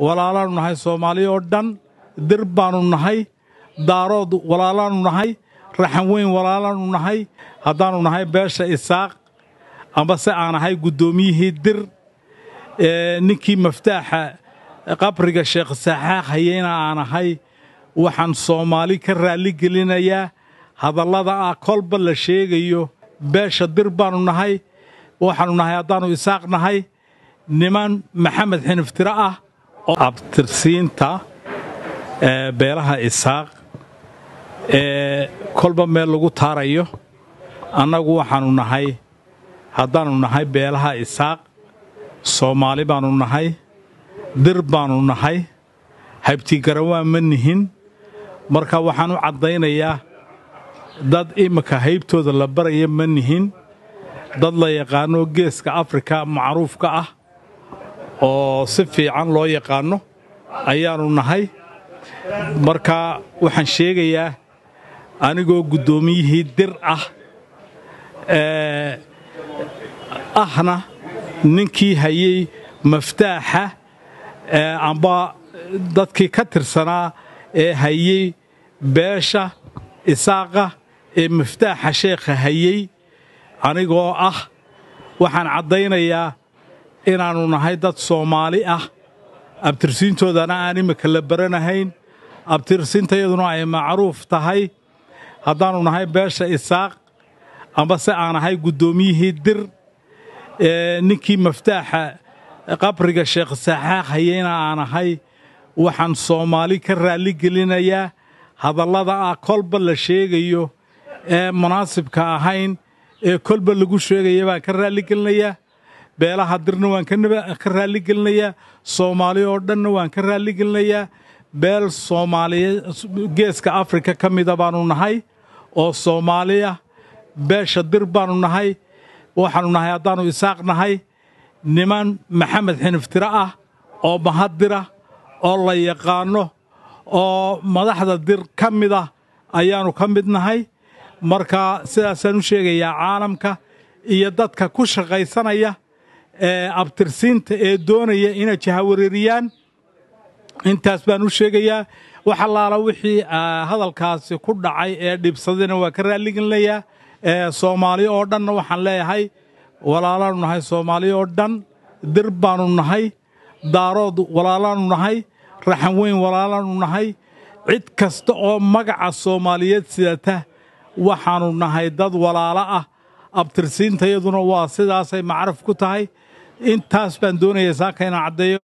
walaalaanu nahay soomaaliya oo dhan dir baanu nahay daarood walaalaanu nahay raxan weyn walaalaannu nahay haddaanu nahay beesha isaaq amba aan ahay guddoomiyihii dir ninkii maftaaxa qabriga sheekh saaxaaq hayeyna aan ahay waxaan soomaali ka raalligelinayaa hadallada ah kolba la sheegayo beesha dir baanu nahay waxaanu nahay haddaanu isaaq nahay niman maxamed xiniftiro ah abtirsiinta beelaha isaaq ee kolba meel lagu taarayo annagu waxaanu nahay haddaannu nahay beelaha isaaq soomaali baannu nahay dir baannu nahay haybtigarawaan ma nihin marka waxaan u caddaynayaa dad imika haybtooda la baraya ma nihin dad la yaqaano geeska afrika macruufka ah oo si fiican loo yaqaanno ayaanu nahay marka waxaan sheegayaa anigoo guddoomiyihii dir ah ahna ninkii hayay maftaaxa amba dadkii ka tirsanaa ee hayay beesha isaaqa ee maftaaxa sheekha hayay anigoo ah waxaan caddaynayaa inaanu nahay dad soomaali ah abtirsiintoodana aan imika la baranahayn abtirsintayaduna ay macruuf tahay haddaannu nahay beesha isaaq amba aan ahay guddoomiyihii dir ninkii maftaaxa qabriga sheekh saxaaaq hayeyna aan ahay waxaan soomaali ka raalligelinayaa hadallada ah kolba la sheegayo ee munaasibka ahayn ee kolba lagu sheegayabaan baan ka raalligelinayaa beelaha dirna waan ka raalli gelinayaa soomaali oo dhanna waan ka raalli gelinayaa beel soomaaliye geeska afrika ka mida baanu nahay oo soomaaliya beesha dir baanu nahay waxaanu nahay haddaanu isaaq nahay niman maxamed xiniftiro ah oo mahaddira ah, oo la yaqaanno oo madaxda dir ka mid mida ayaanu ka mid nahay marka sidaasaan u sheegayaa caalamka iyo dadka ku shaqaysanaya abtirsiinta ee doonaya inay jahawareeriyaan intaas baan u sheegayaa wax allaala wixii hadalkaasi ku dhacay ee dhibsadayna waa ka raalligelayaa soomaali oo dhanna waxaan leeyahay walaalaanu nahay soomaali oo dhan dir baanu nahay daarood walaalaanu nahay raxan weyn walaalaanu nahay cid kasta oo magaca soomaaliyeed sidata waxaanu nahay dad walaalo ah abtirsiinta iyaduna waa sidaasay macraf ku tahay intaas baan doonayaa saaka inaan caddeeyo